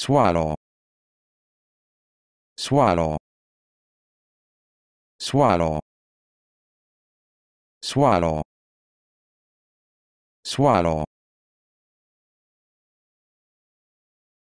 swallow swallow swallow swallow swallow